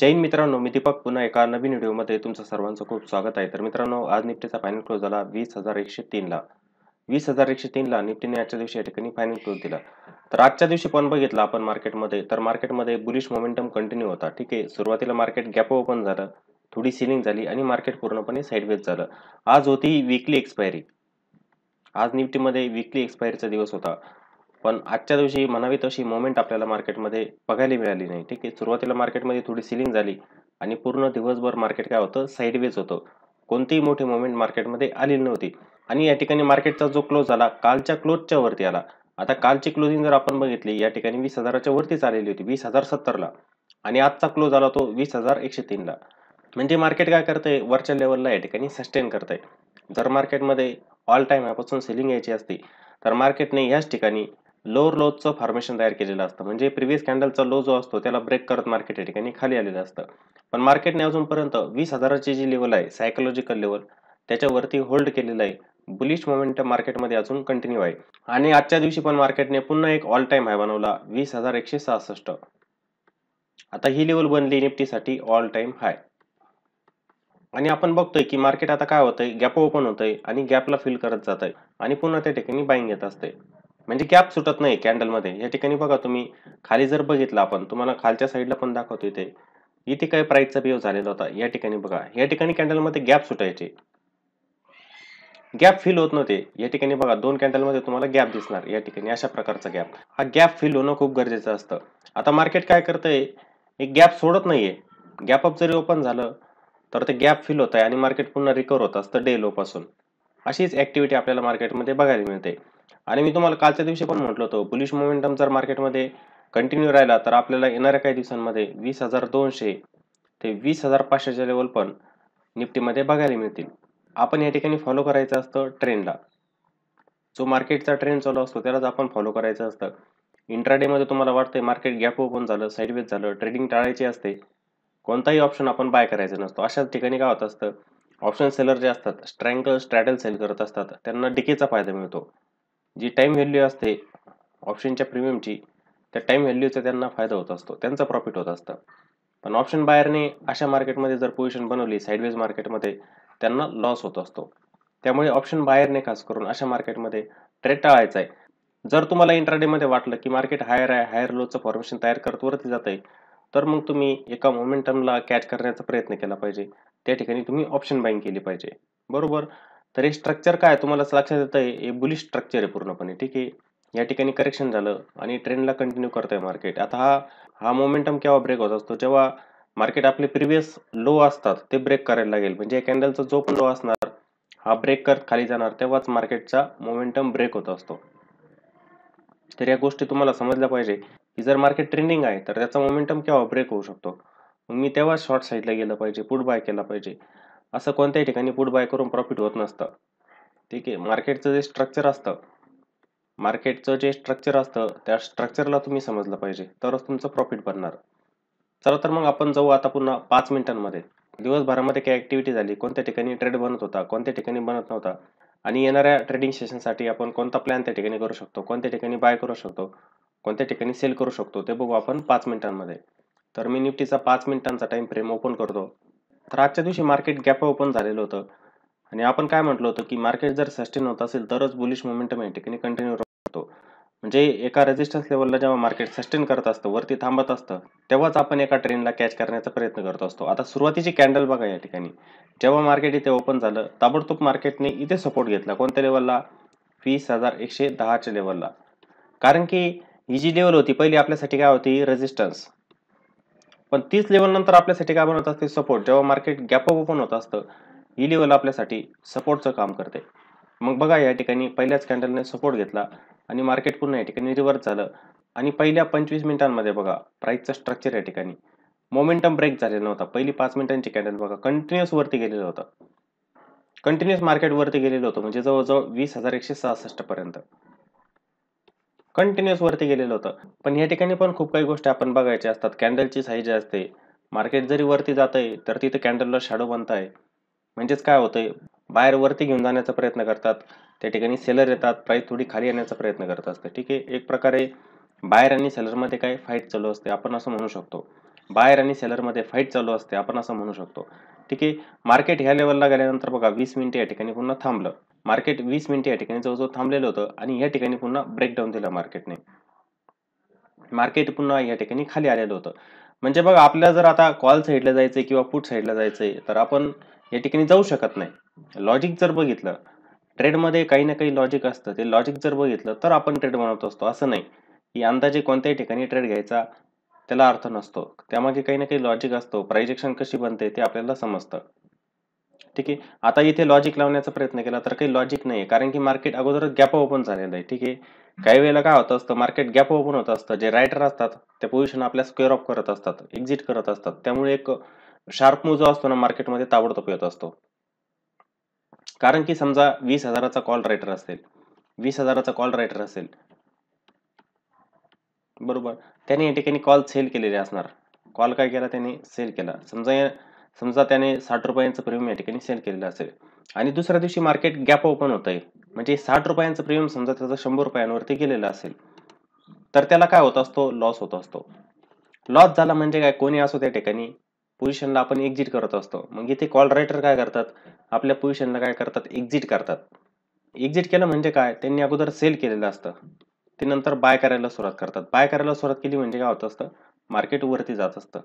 जैन मित्रांनो मी दीपक पुन्हा एका नवीन व्हिडिओमध्ये तुमचं सर्वांचं खूप स्वागत आहे तर मित्रांनो आज निफ्टीचा फायनल क्लोज झाला वीस हजार एकशे तीनला वीस हजार एकशे तीनला निफ्टीने आजच्या दिवशी या ठिकाणी फायनल क्लोज दिला तर आजच्या दिवशी पण बघितलं आपण मार्केटमध्ये तर मार्केटमध्ये बुलिश मोमेंटम कंटिन्यू होता ठीक आहे सुरुवातीला मार्केट गॅप ओपन झालं थोडी सिलिंग झाली आणि मार्केट पूर्णपणे साईडवेज झालं आज होती विकली एक्सपायरी आज निफ्टीमध्ये वीकली एक्सपायरीचा दिवस होता पण आजच्या दिवशी म्हणावी तशी मोमेंट आपल्याला मार्केटमध्ये बघायला मिळाली नाही ठीक आहे सुरुवातीला मार्केटमध्ये थोडी सिलिंग झाली आणि पूर्ण दिवसभर मार्केट काय होतं साईडवेज होतं कोणतीही मोठी मोमेंट मार्केटमध्ये आलेली नव्हती आणि या ठिकाणी मार्केटचा जो क्लोज आला कालच्या क्लोजच्या वरती आला आता कालची क्लोजिंग जर आपण बघितली या ठिकाणी वीस हजाराच्या वरतीच आलेली होती वीस हजार सत्तरला आणि आजचा क्लोज आला तो वीस हजार एकशे तीनला म्हणजे मार्केट काय करतंय वरच्या लेवलला या ठिकाणी सस्टेन करतंय जर मार्केटमध्ये ऑल टाईम यापासून सेलिंग यायची असती तर मार्केटने याच ठिकाणी लोअर लोजचं फॉर्मेशन तयार केलेलं असतं म्हणजे प्रिव्हियस कॅन्डलचा लो जो असतो त्याला ब्रेक करत मार्केट या ठिकाणी खाली आलेलं असतं पण मार्केटने अजूनपर्यंत वीस हजाराची जी लेवल आहे सायकोलॉजिकल लेवल त्याच्यावरती होल्ड केलेलं आहे बुलिश मोमेंटम मार्केटमध्ये अजून कंटिन्यू आहे आणि आजच्या दिवशी पण मार्केटने पुन्हा एक ऑल टाइम हाय बनवला वीस हजार एकशे सहासष्ट आता ही लेवल बनली निफ्टीसाठी ऑल टाइम हाय आणि आपण बघतोय की मार्केट आता काय होतंय गॅप ओपन होतंय आणि गॅपला फिल करत जात आहे आणि पुन्हा त्या ठिकाणी बाईंग येत असते म्हणजे गॅप सुटत नाही कॅन्डलमध्ये या ठिकाणी बघा तुम्ही खाली जर बघितलं आपण तुम्हाला खालच्या साईडला पण दाखवतो इथे इथे काही प्राईसचा बिहेव झालेला होता या ठिकाणी बघा या ठिकाणी कॅन्डलमध्ये गॅप सुटायचे गॅप फिल होत नव्हते या ठिकाणी बघा दोन कॅन्डलमध्ये तुम्हाला गॅप दिसणार या ठिकाणी अशा प्रकारचा गॅप हा गॅप फिल होणं खूप गरजेचं असतं आता मार्केट काय करतंय एक गॅप सोडत नाहीये गॅप अप जरी ओपन झालं तर ते गॅप फिल होत आहे आणि मार्केट पुन्हा रिकवर होत असतं डे पासून अशीच ऍक्टिव्हिटी आपल्याला मार्केटमध्ये बघायला मिळते आणि मी तुम्हाला कालच्या दिवशी पण म्हटलं होतं बुलिश मोमेंटम जर मार्केटमध्ये कंटिन्यू राहिला तर आपल्याला येणाऱ्या काही दिवसांमध्ये वीस हजार दोनशे ते वीस हजार पाचशेच्या लेवल पण निफ्टीमध्ये बघायला मिळतील आपण या ठिकाणी फॉलो करायचं असतं ट्रेंडला जो मार्केटचा ट्रेंड चालू असतो त्यालाच आपण फॉलो करायचं असतं इंट्राडेमध्ये तुम्हाला वाटतंय मार्केट गॅप ओपन झालं साईडवेज झालं ट्रेडिंग टाळायची असते कोणताही ऑप्शन आपण बाय करायचा नसतो अशाच ठिकाणी काय होत असतं ऑप्शन सेलर जे असतात स्ट्रँगल स्ट्रॅटल सेल करत असतात त्यांना डिकेचा फायदा मिळतो जी टाईम व्हॅल्यू असते ऑप्शनच्या प्रीमियमची त्या टाइम व्हॅल्यूचा त्यांना फायदा होत असतो त्यांचा प्रॉफिट होत असतं पण ऑप्शन बायरने अशा मार्केटमध्ये जर पोझिशन बनवली साईडवेज मार्केटमध्ये त्यांना लॉस होत असतो त्यामुळे ऑप्शन बाहेरने खास करून अशा मार्केटमध्ये ट्रेड टाळायचा आहे जर तुम्हाला इंट्राडेमध्ये वाटलं की मार्केट हायर आहे हायर लोचं फॉर्मेशन तयार करत वरती जात आहे तर मग तुम्ही एका मोमेंटमला कॅच करण्याचा प्रयत्न केला पाहिजे त्या ठिकाणी तुम्ही ऑप्शन बाईंग केली पाहिजे बरोबर तर हे स्ट्रक्चर काय तुम्हाला लक्षात येतं आहे हे बुलिश स्ट्रक्चर आहे पूर्णपणे ठीक आहे या ठिकाणी करेक्शन झालं आणि ट्रेंडला कंटिन्यू करत आहे मार्केट आता हा हा मोमेंटम केव्हा ब्रेक होत असतो जेव्हा मार्केट आपले प्रिव्हियस लो असतात ते ब्रेक करायला लागेल म्हणजे कॅन्डलचा जो पण लो असणार हा ब्रेक करत खाली जाणार तेव्हाच मार्केटचा मोमेंटम ब्रेक होत असतो तर या गोष्टी तुम्हाला समजल्या पाहिजे की जर मार्केट ट्रेंडिंग आहे तर त्याचा मोमेंटम केव्हा ब्रेक होऊ शकतो मी तेव्हा शॉर्ट साईडला गेलं पाहिजे पुट बाय केला पाहिजे असं कोणत्याही ठिकाणी पुट बाय करून प्रॉफिट होत नसतं ठीक आहे मार्केटचं जे स्ट्रक्चर असतं मार्केटचं जे स्ट्रक्चर असतं त्या स्ट्रक्चरला तुम्ही समजलं पाहिजे तरच तुमचं प्रॉफिट बनणार चला तर मग आपण जाऊ आता पुन्हा पाच मिनिटांमध्ये दिवसभरामध्ये काय ॲक्टिव्हिटी झाली कोणत्या ठिकाणी ट्रेड बनत होता कोणत्या ठिकाणी बनत नव्हता आणि येणाऱ्या ट्रेडिंग सेशनसाठी आपण कोणता प्लॅन त्या ठिकाणी करू शकतो कोणत्या ठिकाणी बाय करू शकतो कोणत्या ठिकाणी सेल करू शकतो ते बघू आपण पाच मिनिटांमध्ये तर मी निफ्टीचा पाच मिनिटांचा टाईम फ्रेम ओपन करतो तर आजच्या दिवशी मार्केट गॅप ओपन झालेलं होतं आणि आपण काय म्हटलं होतं की मार्केट जर सस्टेन होत असेल तरच बुलिश मोमेंटम या ठिकाणी कंटिन्यू राहतो म्हणजे एका रेजिस्टन्स लेवलला जेव्हा मार्केट सस्टेन करत असतं वरती थांबत असतं तेव्हाच आपण एका ट्रेनला कॅच करण्याचा प्रयत्न करत असतो आता सुरुवातीची कॅन्डल बघा या ठिकाणी जेव्हा मार्केट इथे ओपन झालं ताबडतोब मार्केटने इथे सपोर्ट घेतला कोणत्या लेवलला वीस हजार एकशे दहाच्या लेवलला कारण की ही जी लेवल होती पहिली आपल्यासाठी काय होती रेजिस्टन्स पण तीच लेवल नंतर आपल्यासाठी काय बनवत असते सपोर्ट जेव्हा मार्केट गॅप ओपन होत असतं ही लेवल आपल्यासाठी सपोर्टचं काम करते मग बघा या ठिकाणी पहिल्याच कॅन्डलने सपोर्ट घेतला आणि मार्केट पुन्हा या ठिकाणी रिव्हर्स झालं आणि पहिल्या पंचवीस मिनिटांमध्ये बघा प्राईसचं स्ट्रक्चर या ठिकाणी मोमेंटम ब्रेक झालेला नव्हता पहिली पाच मिनिटांची कॅन्डल बघा कंटिन्युअस वरती गेलेलं होतं कंटिन्युअस मार्केट वरती गेलेलं होतं म्हणजे जवळजवळ वीस हजार एकशे सहासष्ट पर्यंत कंटिन्युअस वरती गेलेलं होतं पण या ठिकाणी पण खूप काही गोष्टी आपण बघायच्या असतात कॅन्डलची साईज असते मार्केट जरी वरती जात आहे तर तिथे कॅन्डलला शॅडो बनत आहे म्हणजेच काय होतंय बाहेर वरती घेऊन जाण्याचा प्रयत्न करतात त्या ठिकाणी सेलर येतात प्राईस थोडी खाली येण्याचा प्रयत्न करत असते ठीक आहे एक प्रकारे बाहेर आणि सेलरमध्ये काय फाईट चालू असते आपण असं म्हणू शकतो बाहेर आणि सेलरमध्ये फाईट चालू असते आपण असं म्हणू शकतो ठीक आहे मार्केट ह्या लेवलला गेल्यानंतर बघा वीस मिनिट या ठिकाणी पुन्हा थांबलं मार्केट वीस मिनिटे या ठिकाणी जवळजवळ थांबलेलं होतं आणि या ठिकाणी पुन्हा ब्रेकडाऊन दिलं मार्केटने मार्केट पुन्हा या ठिकाणी खाली आलेलं होतं म्हणजे बघा आपल्याला जर आता कॉल साईडला जायचं आहे किंवा पुट साईडला जायचं आहे तर आपण या ठिकाणी जाऊ शकत नाही लॉजिक जर बघितलं ट्रेडमध्ये काही ना काही लॉजिक असतं ते लॉजिक जर बघितलं तर आपण ट्रेड बनवत असतो असं नाही की अंदाजे कोणत्याही ठिकाणी ट्रेड घ्यायचा त्याला अर्थ नसतो त्यामागे काही ना काही लॉजिक असतो प्रायजेक्शन कशी बनते ते आपल्याला समजतं ठीक आहे आता इथे लॉजिक लावण्याचा प्रयत्न केला तर काही लॉजिक नाही कारण की मार्केट अगोदरच गॅप ओपन झालेलं आहे ठीक आहे काही वेळेला काय होत असतं मार्केट गॅप ओपन होत असतं जे रायटर असतात ते पोझिशन आपल्या स्क्वेअर ऑफ करत असतात एक्झिट करत असतात त्यामुळे एक शार्प मूव जो असतो ना मार्केटमध्ये ताबडतोब येत असतो कारण की समजा वीस हजाराचा कॉल रायटर असेल वीस हजाराचा कॉल रायटर असेल बरोबर त्याने या ठिकाणी कॉल सेल केलेले असणार कॉल काय केला त्याने सेल केला समजा या समजा त्याने साठ रुपयांचं प्रीमियम या ठिकाणी सेल केलेलं असेल आणि दुसऱ्या दिवशी मार्केट गॅप ओपन होत आहे म्हणजे साठ रुपयांचं प्रीमियम समजा त्याचं शंभर रुपयांवरती गेलेलं असेल तर त्याला काय होत असतो लॉस होत असतो लॉस झाला म्हणजे काय कोणी असो त्या ठिकाणी पोझिशनला आपण एक्झिट करत असतो मग इथे कॉल रायटर काय करतात आपल्या पोझिशनला काय करतात एक्झिट करतात एक्झिट केलं म्हणजे काय त्यांनी अगोदर सेल केलेलं असतं ते नंतर बाय करायला सुरुवात करतात बाय करायला सुरुवात केली म्हणजे काय होत असतं मार्केट वरती जात असतं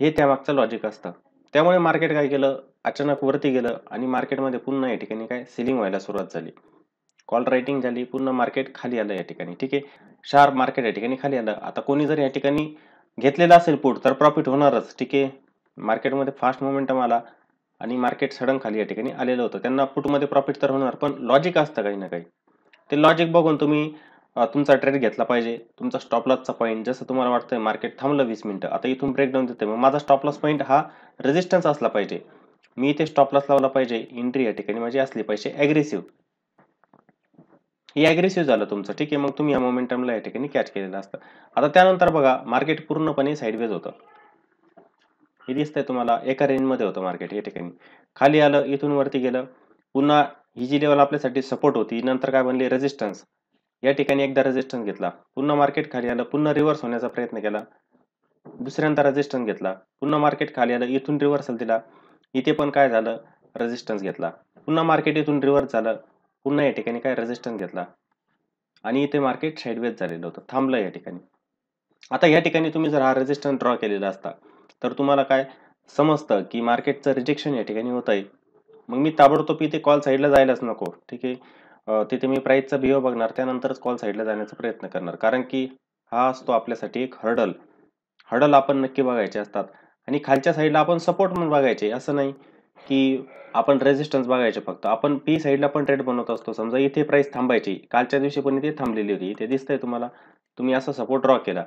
हे त्यामागचं लॉजिक असतं त्यामुळे मार्केट काय केलं अचानक वरती गेलं आणि मार्केटमध्ये पुन्हा या ठिकाणी काय सेलिंग व्हायला सुरुवात झाली कॉल रायटिंग झाली पुन्हा मार्केट खाली आलं या ठिकाणी ठीक आहे शार्प मार्केट या ठिकाणी खाली आलं आता कोणी जर या ठिकाणी घेतलेलं असेल पुट तर प्रॉफिट होणारच ठीक आहे मार्केटमध्ये फास्ट मोमेंटम आला आणि मार्केट सडन खाली या ठिकाणी आलेलं होतं त्यांना पुटमध्ये प्रॉफिट तर होणार पण लॉजिक असतं काही ना काही ते लॉजिक बघून तुम्ही तुमचा ट्रेड घेतला पाहिजे तुमचा स्टॉप लॉसचा पॉईंट जसं तुम्हाला वाटतंय मार्केट थांबलं वीस मिनटं आता इथून ब्रेकडाऊन देते मग माझा स्टॉप लॉस पॉईंट हा रेजिस्टन्स असला पाहिजे मी इथे स्टॉप लॉस लावला पाहिजे एंट्री या ठिकाणी माझी असली पाहिजे ॲग्रेसिव्ह हे ॲग्रेसिव्ह झालं तुमचं ठीक आहे मग तुम्ही या मोमेंटमला या ठिकाणी कॅच केलेलं असतं आता त्यानंतर बघा मार्केट पूर्णपणे साईडवेज होतं हे दिसतंय तुम्हाला एका रेंजमध्ये होतं मार्केट या ठिकाणी खाली आलं इथून वरती गेलं पुन्हा ही जी लेवल आपल्यासाठी सपोर्ट होती नंतर काय बनली रेजिस्टन्स या ठिकाणी एकदा रेजिस्टन्स घेतला पुन्हा मार्केट खाली आलं पुन्हा रिव्हर्स होण्याचा प्रयत्न केला दुसऱ्यांदा रेजिस्टन्स घेतला पुन्हा मार्केट खाली आलं इथून रिव्हर्सल दिला इथे पण काय झालं रेजिस्टन्स घेतला पुन्हा मार्केट इथून रिव्हर्स झालं पुन्हा या ठिकाणी काय रेजिस्टन्स घेतला आणि इथे मार्केट साईडवेज झालेलं होतं थांबलं या ठिकाणी आता या ठिकाणी तुम्ही जर हा रेजिस्टन्स ड्रॉ केलेला असता तर तुम्हाला काय समजतं की मार्केटचं रिजेक्शन या ठिकाणी होत आहे मग मी ताबडतोब इथे कॉल साईडला जायलाच नको ठीक आहे तिथे मी प्राईजचा बिहेव बघणार. त्यानंतरच कॉल साईडला जाण्याचा प्रयत्न करणार. कारण की हा असतो आपल्यासाठी एक हर्डल. हर्डल आपण नक्की बघायचे असतात आणि खालच्या साईडला आपण सपोर्ट म्हणून बघायचे. असं नाही की आपण रेझिस्टन्स बघायचे फक्त. आपण पी साईडला पण ट्रेड बनवत असतो. समजा इथे प्राईस थांबायची. कालच्या दिवशी पण इथे थांबलेली होती. इथे दिसतंय तुम्हाला. तुम्ही असा सपोर्ट ड्रॉ केला.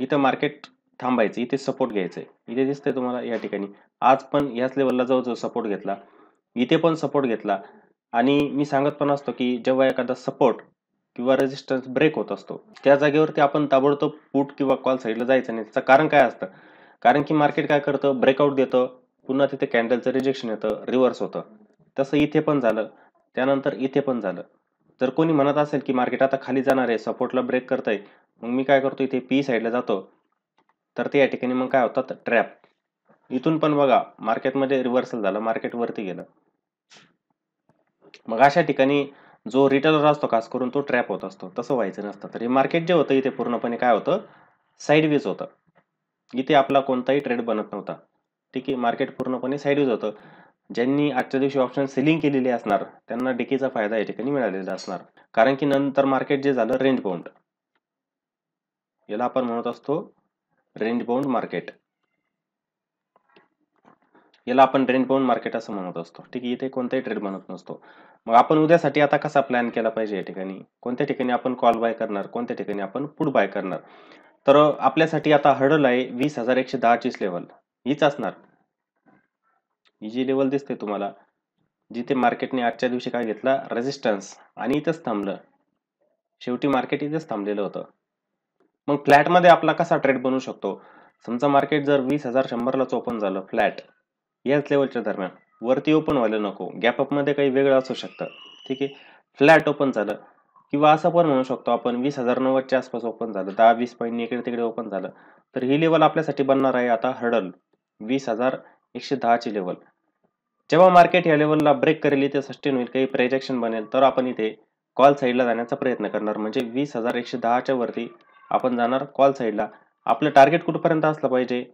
इथं मार्केट थांबायचं. इथे सपोर्ट घ्यायचं इथे दिसतंय तुम्हाला या ठिकाणी. आज पण याच लेवलला जवळजवळ सपोर्ट घेतला. इथे पण सपोर्ट घेतला. आणि मी सांगत पण असतो की जेव्हा एखादा सपोर्ट किंवा रेजिस्टन्स ब्रेक होत असतो त्या जागेवरती आपण ताबडतोब पुट किंवा कॉल साईडला जायचं नाही त्याचं कारण काय असतं कारण की मार्केट काय करतं ब्रेकआउट देतं पुन्हा तिथे कॅन्डलचं रिजेक्शन येतं रिव्हर्स होतं तसं इथे पण झालं त्यानंतर इथे पण झालं जर कोणी म्हणत असेल की मार्केट आता खाली जाणार आहे सपोर्टला ब्रेक करत आहे मग मी काय करतो इथे पी साईडला जातो तर ते या ठिकाणी मग काय होतात ट्रॅप इथून पण बघा मार्केटमध्ये रिव्हर्सल झालं मार्केटवरती गेलं मग अशा ठिकाणी जो रिटेलर असतो खास करून तो ट्रॅप होत असतो तसं व्हायचं नसतं तर हे मार्केट जे होतं इथे पूर्णपणे काय होतं साईडवेज होतं इथे आपला कोणताही ट्रेड बनत नव्हता ठीक आहे मार्केट पूर्णपणे साईडवेज होतं ज्यांनी आजच्या दिवशी ऑप्शन सेलिंग केलेली असणार त्यांना डिकेचा फायदा या ठिकाणी मिळालेला असणार कारण की नंतर मार्केट जे झालं रेंज बाउंड याला आपण म्हणत असतो रेंज बाउंड मार्केट याला आपण ट्रेंड मार्केट असं म्हणत असतो ठीक आहे इथे कोणताही ट्रेड बनत नसतो मग आपण उद्यासाठी आता कसा प्लॅन केला पाहिजे या ठिकाणी कोणत्या ठिकाणी आपण कॉल बाय करणार कोणत्या ठिकाणी आपण पुढ बाय करणार तर आपल्यासाठी आता हर्डल आहे वीस हजार एकशे दहाचीच लेवल हीच असणार ही जी लेवल दिसते तुम्हाला जिथे मार्केटने आजच्या दिवशी काय घेतला रेझिस्टन्स आणि इथंच थांबलं शेवटी मार्केट इथेच थांबलेलं होतं मग फ्लॅटमध्ये आपला कसा ट्रेड बनू शकतो समजा मार्केट जर वीस हजार शंभरलाच ओपन झालं फ्लॅट याच लेवलच्या दरम्यान वरती ओपन व्हायला नको मध्ये काही वेगळं असू शकतं ठीक आहे फ्लॅट ओपन झालं किंवा असं पण म्हणू शकतो आपण वीस हजार नव्वदच्या आसपास ओपन झालं दहा वीस पॉईंट इकडे तिकडे ओपन झालं तर ही लेवल आपल्यासाठी बनणार आहे आता हर्डल वीस हजार एकशे दहाची लेवल जेव्हा मार्केट या लेवलला ब्रेक करेल इथे सस्टेन होईल काही प्रेजेक्शन बनेल तर आपण इथे कॉल साईडला जाण्याचा प्रयत्न करणार म्हणजे वीस हजार एकशे दहाच्या वरती आपण जाणार कॉल साईडला आपलं टार्गेट कुठपर्यंत असलं पाहिजे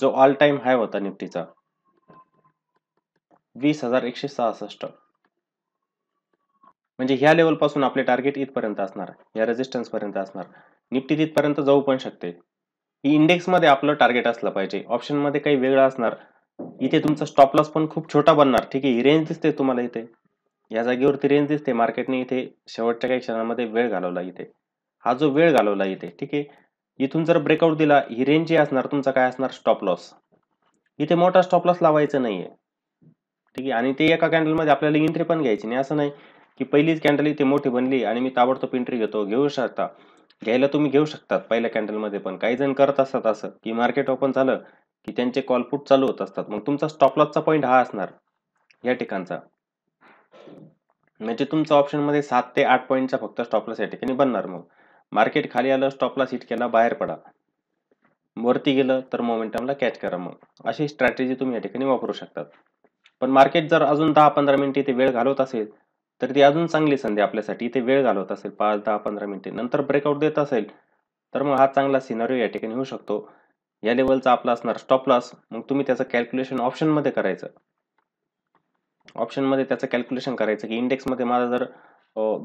जो ऑल टाईम हाय होता निफ्टीचा वीस हजार एकशे सहासष्ट म्हणजे ह्या लेवलपासून आपले टार्गेट इथपर्यंत असणार या पर्यंत असणार निफ्टी तिथपर्यंत जाऊ पण शकते ही इंडेक्समध्ये आपलं टार्गेट असलं पाहिजे ऑप्शनमध्ये काही वेगळं असणार इथे तुमचा स्टॉप लॉस पण खूप छोटा बनणार ठीक आहे ही रेंज दिसते तुम्हाला इथे या जागेवरती रेंज दिसते मार्केटने इथे शेवटच्या काही क्षणामध्ये वेळ घालवला इथे हा जो वेळ घालवला इथे ठीक आहे इथून जर ब्रेकआउट दिला ही रेंज जी असणार तुमचा काय असणार स्टॉप लॉस इथे मोठा स्टॉप लॉस लावायचं नाही ठीक आहे आणि ते एका कॅन्डलमध्ये आपल्याला इंट्री पण घ्यायची नाही असं नाही की पहिलीच कॅन्डल इथे मोठी बनली आणि मी ताबडतोब एंट्री घेतो घेऊ शकता घ्यायला तुम्ही घेऊ शकतात पहिल्या कॅन्डलमध्ये पण काही जण करत असतात असं की मार्केट ओपन झालं की त्यांचे कॉलपुट चालू होत असतात मग तुमचा स्टॉप लॉसचा पॉईंट हा असणार या ठिकाणचा म्हणजे तुमचा ऑप्शनमध्ये सात ते आठ पॉईंटचा फक्त लॉस या ठिकाणी बनणार मग मार्केट खाली आलं लॉस हिट केला बाहेर पडा वरती गेलं तर मोमेंटमला कॅच करा मग अशी स्ट्रॅटेजी तुम्ही या ठिकाणी वापरू शकतात पण मार्केट जर अजून दहा पंधरा मिनिटे इथे वेळ घालवत असेल तर ती अजून चांगली संधी आपल्यासाठी इथे वेळ घालवत असेल पाच दहा पंधरा मिनिटे नंतर ब्रेकआउट देत असेल तर मग हा चांगला सिनरी या ठिकाणी होऊ शकतो या लेवलचा आपला असणार स्टॉप लॉस मग तुम्ही त्याचं कॅल्क्युलेशन ऑप्शनमध्ये करायचं ऑप्शनमध्ये त्याचं कॅल्क्युलेशन करायचं की इंडेक्समध्ये माझा जर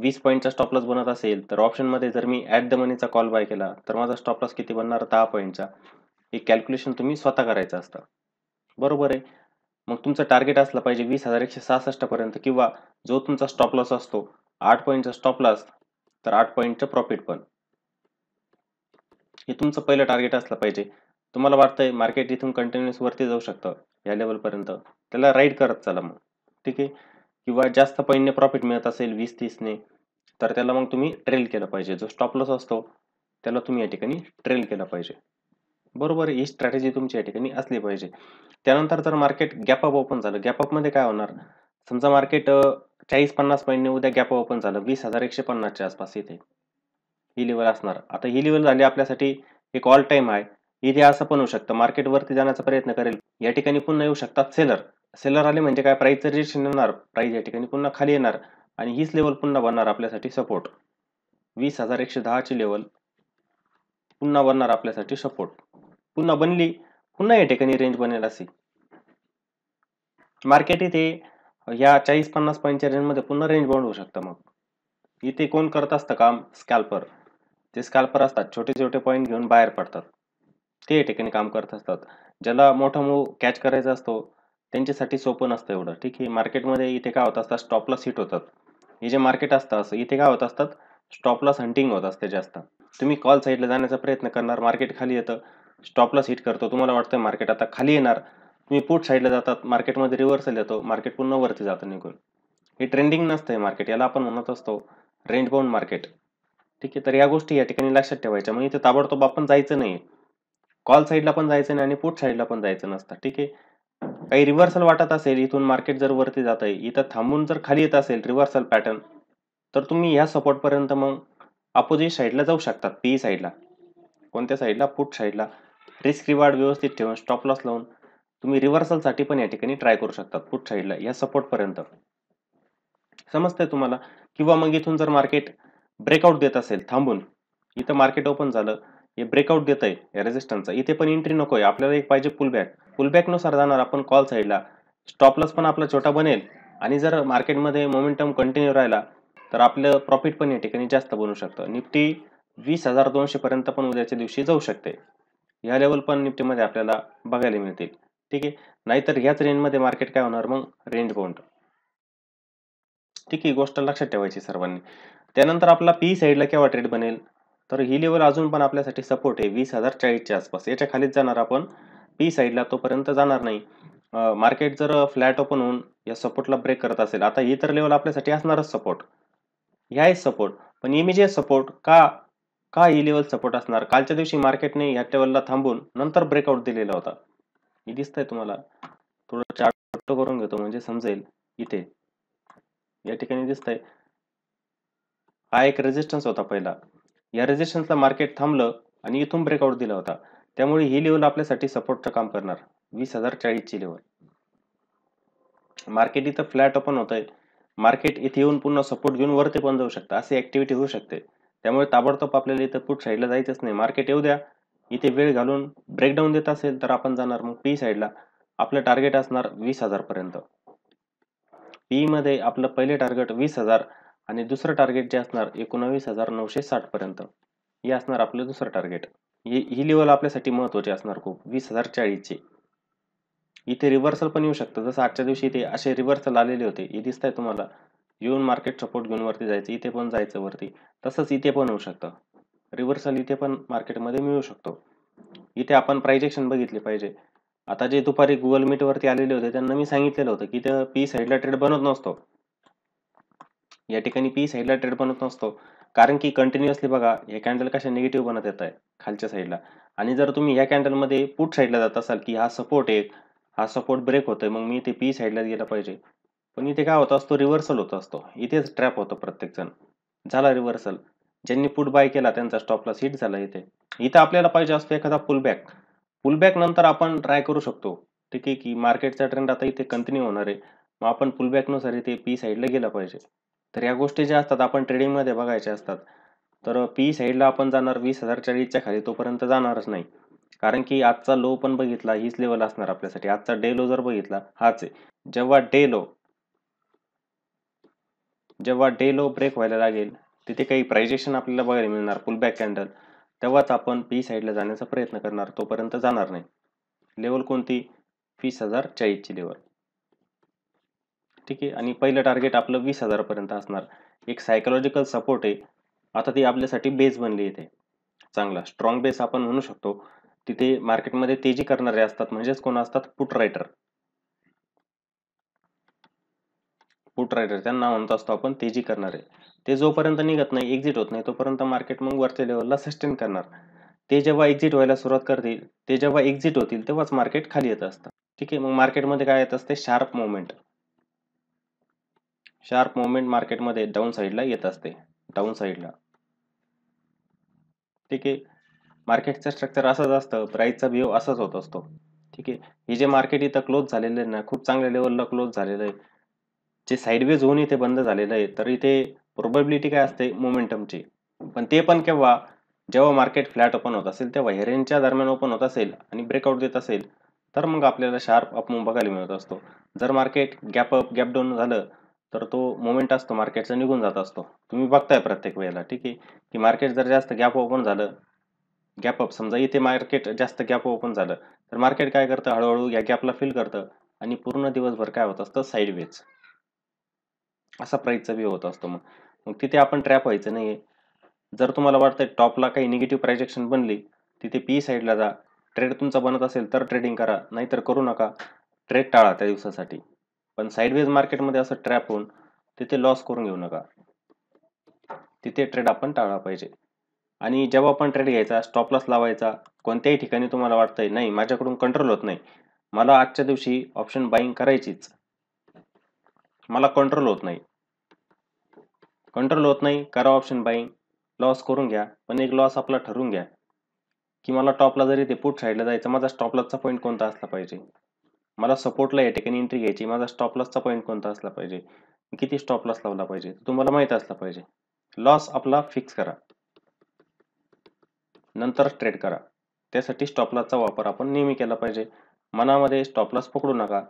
वीस पॉईंटचा स्टॉप लॉस बनत असेल तर ऑप्शनमध्ये जर मी ॲट द मनीचा कॉल बाय केला तर माझा स्टॉप लॉस किती बनणार दहा पॉईंटचा हे कॅल्क्युलेशन तुम्ही स्वतः करायचं असतं बरोबर आहे मग तुमचं टार्गेट असलं पाहिजे वीस हजार एकशे पर्यंत किंवा जो तुमचा स्टॉप लॉस असतो आठ पॉईंटचा स्टॉप लॉस तर आठ पॉईंटचं प्रॉफिट पण हे तुमचं पहिलं टार्गेट असलं पाहिजे तुम्हाला वाटतंय मार्केट इथून कंटिन्युअस वरती जाऊ शकतं या लेवलपर्यंत त्याला राईड करत चला मग ठीक आहे किंवा जास्त पॉईंटने प्रॉफिट मिळत असेल वीस तीसने तर त्याला मग तुम्ही ट्रेल केलं पाहिजे जो स्टॉप लॉस असतो त्याला तुम्ही या ठिकाणी ट्रेल केला पाहिजे बरोबर ही स्ट्रॅटेजी तुमची या ठिकाणी असली पाहिजे त्यानंतर जर मार्केट गॅपअप ओपन झालं गॅपअपमध्ये काय होणार समजा मार्केट चाळीस पन्नास पॉईंटने उद्या गॅप ओपन झालं वीस हजार एकशे पन्नासच्या आसपास इथे ही लेवल असणार आता ही लेवल झाली आपल्यासाठी एक ऑल टाईम आहे इथे असं पण होऊ शकतं मार्केटवरती जाण्याचा प्रयत्न करेल या ठिकाणी पुन्हा येऊ शकतात सेलर सेलर आले म्हणजे काय प्राईसचं रिजेक्शन येणार प्राईस या ठिकाणी पुन्हा खाली येणार आणि हीच लेवल पुन्हा बनणार आपल्यासाठी सपोर्ट वीस हजार एकशे दहाची लेवल पुन्हा बनणार आपल्यासाठी सपोर्ट पुन्हा बनली पुन्हा या ठिकाणी रेंज बनेल अशी मार्केट इथे या चाळीस पन्नास पॉईंटच्या रेंजमध्ये पुन्हा रेंज बाउंड होऊ शकतं मग इथे कोण करत असतं काम स्कॅल्पर ते स्कॅल्पर असतात छोटे छोटे पॉईंट घेऊन बाहेर पडतात ते या ठिकाणी काम करत असतात ज्याला मोठा मूव कॅच करायचा असतो त्यांच्यासाठी सोपं नसतं एवढं ठीक आहे मार्केटमध्ये इथे काय होत असतात स्टॉपला हिट होतात हे जे मार्केट असतं असं इथे काय होत असतात स्टॉपला हंटिंग होत असते जास्त तुम्ही कॉल साईडला जाण्याचा प्रयत्न करणार मार्केट खाली येतं स्टॉपलाच हिट करतो तुम्हाला वाटतं मार्केट आता खाली येणार तुम्ही पुट साईडला जातात मार्केटमध्ये रिव्हर्सल येतो मार्केट पुन्हा वरती जातं निघून हे ट्रेंडिंग नसतंय मार्केट याला आपण म्हणत असतो रेंज बाउंड मार्केट ठीक आहे तर या गोष्टी या ठिकाणी लक्षात ठेवायच्या म्हणजे इथे ताबडतोब आपण जायचं नाही कॉल साईडला पण जायचं नाही आणि पुट साईडला पण जायचं नसतं ठीक आहे काही रिव्हर्सल वाटत असेल इथून मार्केट जर वरती जात आहे इथं थांबून जर खाली येत असेल रिव्हर्सल पॅटर्न तर तुम्ही ह्या सपोर्टपर्यंत मग अपोजिट साईडला जाऊ शकतात पी साईडला कोणत्या साईडला पुट साईडला रिस्क रिवार्ड व्यवस्थित ठेवून स्टॉप लॉस लावून तुम्ही रिव्हर्सलसाठी पण या ठिकाणी ट्राय करू शकता पुट साईडला या सपोर्टपर्यंत समजतंय तुम्हाला किंवा मग इथून जर मार्केट ब्रेकआउट देत असेल थांबून इथं मार्केट ओपन झालं हे ब्रेकआउट देत आहे या इथे पण एंट्री नको आहे आपल्याला एक पाहिजे पुलबॅक पुलबॅकनुसार जाणार आपण कॉल साईडला स्टॉपलस पण आपला छोटा बनेल आणि जर मार्केटमध्ये मोमेंटम कंटिन्यू राहिला तर आपलं प्रॉफिट पण या ठिकाणी जास्त बनू शकतं निफ्टी वीस हजार दोनशेपर्यंत पण उद्याच्या दिवशी जाऊ शकते या लेवल पण निफ्टीमध्ये आपल्याला बघायला मिळतील ठीक आहे नाहीतर ह्याच रेंजमध्ये मार्केट काय होणार मग रेंज बाउंड ठीक आहे गोष्ट लक्षात ठेवायची सर्वांनी त्यानंतर आपला पी साईडला केव्हा ट्रेड बनेल तर ही लेवल अजून पण आपल्यासाठी सपोर्ट आहे वीस हजार चाळीसच्या आसपास याच्या खालीच जाणार आपण पी साईडला तोपर्यंत जाणार नाही मार्केट जर फ्लॅट ओपन होऊन या सपोर्टला ब्रेक करत असेल आता ही तर लेवल आपल्यासाठी असणारच सपोर्ट ह्या सपोर्ट पण इमिजिएट सपोर्ट का का ही लेवल सपोर्ट असणार कालच्या दिवशी मार्केटने ह्या लेवलला थांबून नंतर ब्रेकआउट दिलेला होता मी दिसतंय तुम्हाला थोडं चार्ट करून घेतो म्हणजे समजेल इथे या ठिकाणी दिसतंय हा एक रेजिस्टन्स होता पहिला या रेजिस्टन्सला मार्केट थांबलं आणि इथून ब्रेकआउट दिला होता त्यामुळे ही लेवल आपल्यासाठी सपोर्टचं काम करणार वीस हजार चाळीसची लेवल मार्केट इथं फ्लॅट ओपन होत आहे मार्केट इथे येऊन पुन्हा सपोर्ट घेऊन वरती पण जाऊ शकतं असे ऍक्टिव्हिटी होऊ शकते त्यामुळे ताबडतोब आपल्याला इथं पुट साईडला जायचंच नाही मार्केट येऊ द्या इथे वेळ घालून ब्रेकडाऊन देत असेल तर आपण जाणार मग पी साईडला आपलं टार्गेट असणार वीस हजारपर्यंत मध्ये आपलं पहिले टार्गेट वीस हजार आणि दुसरं टार्गेट जे असणार एकोणावीस हजार नऊशे साठपर्यंत हे असणार आपलं दुसरं टार्गेट हे ही लेवल आपल्यासाठी महत्वाची असणार खूप वीस हजार चाळीसची इथे रिव्हर्सल पण येऊ शकतं जसं आजच्या दिवशी इथे असे रिव्हर्सल आलेले होते हे दिसत आहे तुम्हाला येऊन मार्केट सपोर्ट घेऊन वरती जायचं इथे पण जायचं वरती तसंच इथे पण होऊ शकतं रिव्हर्सल इथे पण मार्केटमध्ये मिळू शकतो इथे आपण प्रायजेक्शन बघितले पाहिजे आता जे दुपारी गुगल मीटवरती आलेले होते त्यांना मी सांगितलेलं होतं की त्या पी साईडला ट्रेड बनत नसतो या ठिकाणी पी साईडला ट्रेड बनत नसतो कारण की कंटिन्युअसली बघा हे कॅन्डल कशा निगेटिव्ह बनत येत आहे खालच्या साईडला आणि जर तुम्ही या कॅन्डलमध्ये पुट साईडला जात असाल की हा सपोर्ट एक हा सपोर्ट ब्रेक होतोय मग मी ते पी साईडलाच गेला पाहिजे पण इथे काय होत असतो रिव्हर्सल होत असतो इथेच ट्रॅप होतो प्रत्येकजण झाला रिव्हर्सल ज्यांनी पुट बाय केला त्यांचा स्टॉपला हिट झाला इथे इथं आपल्याला पाहिजे असतो एखादा पुलबॅक पुलबॅक नंतर आपण ट्राय करू शकतो ठीक आहे की मार्केटचा ट्रेंड आता इथे कंटिन्यू होणार आहे मग आपण पुलबॅकनुसार इथे पी साईडला गेलं पाहिजे तर या गोष्टी ज्या असतात आपण ट्रेडिंगमध्ये बघायच्या असतात तर पी साईडला आपण जाणार वीस हजार चाळीसच्या खाली तोपर्यंत जाणारच नाही कारण की आजचा लो पण बघितला हीच लेवल असणार आपल्यासाठी आजचा डे लो जर बघितला हाच आहे जेव्हा डे लो जेव्हा डे लो ब्रेक व्हायला लागेल तिथे काही प्रायझेशन आपल्याला बघायला मिळणार बॅक कॅन्डल तेव्हाच आपण पी साईडला जाण्याचा प्रयत्न करणार तोपर्यंत जाणार नाही लेवल कोणती वीस हजार चाळीसची लेवल ठीक आहे आणि पहिलं टार्गेट आपलं वीस हजारपर्यंत असणार एक सायकोलॉजिकल सपोर्ट आहे आता ती आपल्यासाठी बेस बनली येते चांगला स्ट्रॉंग बेस आपण म्हणू शकतो तिथे मार्केटमध्ये तेजी करणारे असतात म्हणजेच कोण असतात पुट रायटर पुट रायडर त्यांना म्हणत असतो आपण तेजी जी करणार आहे ते जोपर्यंत निघत नाही एक्झिट होत नाही तोपर्यंत मार्केट मग वरच्या लेवलला सस्टेन करणार ते जेव्हा एक्झिट व्हायला सुरुवात करतील ते जेव्हा एक्झिट होतील तेव्हाच मार्केट खाली येत असतं ठीक आहे मग मार्केटमध्ये काय येत असते शार्प मुवमेंट शार्प मुवमेंट मार्केटमध्ये डाऊन साईडला येत असते डाऊन साईडला ठीक आहे मार्केटचं स्ट्रक्चर असंच असतं प्राईसचा बिहेव असाच होत असतो ठीक आहे हे जे मार्केट इथं क्लोज झालेलं आहे ना खूप चांगल्या लेवलला क्लोज झालेलं आहे जे साईडवेज झोन इथे बंद झालेलं आहे तर इथे प्रोबेबिलिटी काय असते मोमेंटमची पण ते पण केव्हा जेव्हा मार्केट फ्लॅट ओपन होत असेल तेव्हा हेरेंजच्या दरम्यान ओपन होत असेल आणि ब्रेकआउट देत असेल तर मग आपल्याला शार्प अप बघायला मिळत असतो जर market gap up gap down झालं तर तो मोमेंट असतो मार्केटचा निघून जात असतो तुम्ही बघताय प्रत्येक वेळेला ठीक आहे की मार्केट जर जास्त गॅप ओपन झालं गॅप अप समजा इथे मार्केट जास्त गॅप ओपन झालं तर मार्केट काय करतं हळूहळू या गॅपला फिल करतं आणि पूर्ण दिवसभर काय होत असतं साईडवेज असा प्राईजचा व्यू होत असतो मग मग तिथे आपण ट्रॅप व्हायचं नाही आहे जर तुम्हाला वाटतंय टॉपला काही निगेटिव्ह प्रायजेक्शन बनली तिथे पी साईडला जा ट्रेड तुमचा बनत असेल तर ट्रेडिंग करा नाहीतर करू नका ट्रेड टाळा त्या दिवसासाठी पण साईडवेज मार्केटमध्ये असं ट्रॅप होऊन तिथे लॉस करून घेऊ नका तिथे ट्रेड आपण टाळला पाहिजे आणि जेव्हा आपण ट्रेड घ्यायचा स्टॉप लॉस लावायचा कोणत्याही ठिकाणी तुम्हाला वाटतंय नाही माझ्याकडून कंट्रोल होत नाही मला आजच्या दिवशी ऑप्शन बाईंग करायचीच मला कंट्रोल होत नाही कंट्रोल होत नाही करा ऑप्शन बाईंग लॉस करून घ्या पण एक लॉस आपला ठरवून घ्या की मला टॉपला जरी ते पुट साईडला जायचं माझा स्टॉपलॉसचा पॉईंट कोणता असला पाहिजे मला सपोर्टला या ठिकाणी एंट्री घ्यायची माझा स्टॉपलॉसचा पॉईंट कोणता असला पाहिजे किती स्टॉप लॉस लावला पाहिजे तुम्हाला माहीत असला पाहिजे लॉस आपला फिक्स करा नंतर ट्रेड करा त्यासाठी स्टॉपलॉसचा वापर आपण नेहमी केला पाहिजे मनामध्ये स्टॉपलॉस पकडू नका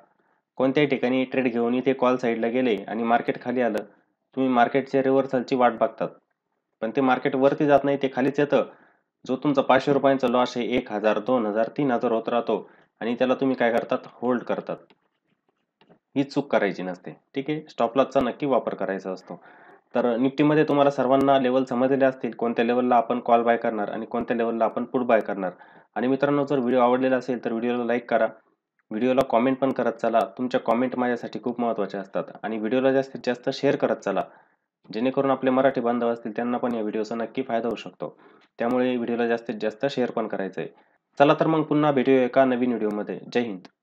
कोणत्याही ठिकाणी ट्रेड घेऊन इथे कॉल साईडला गेले आणि मार्केट खाली आलं तुम्ही मार्केटच्या रिव्हर्सलची वाट बघतात पण ते मार्केट वरती जात नाही ते खालीच येतं जो तुमचा पाचशे रुपयांचा लॉस आहे एक हजार दोन हजार तीन हजार होत राहतो आणि त्याला तुम्ही काय करतात होल्ड करतात ही चूक करायची नसते ठीक आहे स्टॉपलॉसचा नक्की वापर करायचा असतो तर निफ्टीमध्ये तुम्हाला सर्वांना लेवल समजलेले असतील कोणत्या लेवलला आपण कॉल बाय करणार आणि कोणत्या लेवलला आपण पुट बाय करणार आणि मित्रांनो जर व्हिडिओ आवडलेला असेल तर व्हिडिओला लाईक करा व्हिडिओला कॉमेंट पण करत चला तुमच्या कॉमेंट माझ्यासाठी खूप महत्त्वाच्या असतात आणि व्हिडिओला जास्तीत जास्त शेअर करत चला जेणेकरून आपले मराठी बांधव असतील त्यांना पण या व्हिडिओचा नक्की फायदा होऊ शकतो त्यामुळे व्हिडिओला जास्तीत जास्त शेअर पण करायचं आहे चला तर मग पुन्हा भेटूया एका नवीन व्हिडिओमध्ये जय हिंद